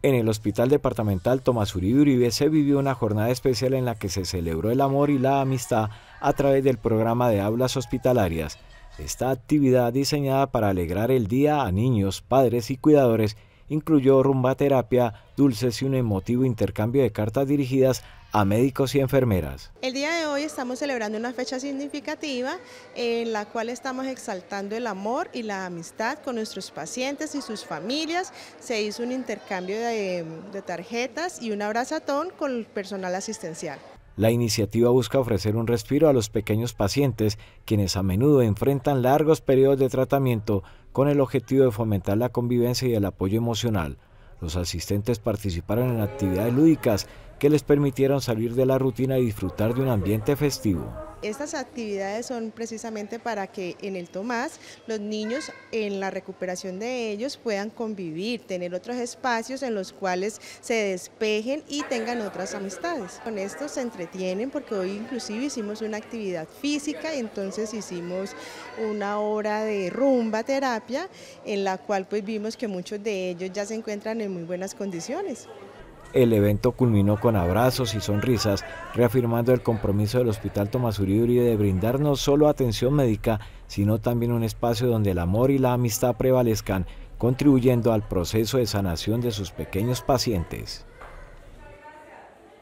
En el Hospital Departamental Tomás Uribe Uribe se vivió una jornada especial en la que se celebró el amor y la amistad a través del programa de aulas hospitalarias. Esta actividad diseñada para alegrar el día a niños, padres y cuidadores incluyó rumba terapia, dulces y un emotivo intercambio de cartas dirigidas a médicos y enfermeras. El día de hoy estamos celebrando una fecha significativa en la cual estamos exaltando el amor y la amistad con nuestros pacientes y sus familias. Se hizo un intercambio de, tarjetas y un abrazatón con el personal asistencial. La iniciativa busca ofrecer un respiro a los pequeños pacientes, quienes a menudo enfrentan largos periodos de tratamiento con el objetivo de fomentar la convivencia y el apoyo emocional. Los asistentes participaron en actividades lúdicas que les permitieron salir de la rutina y disfrutar de un ambiente festivo. Estas actividades son precisamente para que en el Tomás los niños en la recuperación de ellos puedan convivir, tener otros espacios en los cuales se despejen y tengan otras amistades. Con esto se entretienen porque hoy inclusive hicimos una actividad física, y entonces hicimos una hora de rumba terapia en la cual pues vimos que muchos de ellos ya se encuentran en muy buenas condiciones. El evento culminó con abrazos y sonrisas, reafirmando el compromiso del Hospital Tomás Uribe de brindar no solo atención médica, sino también un espacio donde el amor y la amistad prevalezcan, contribuyendo al proceso de sanación de sus pequeños pacientes.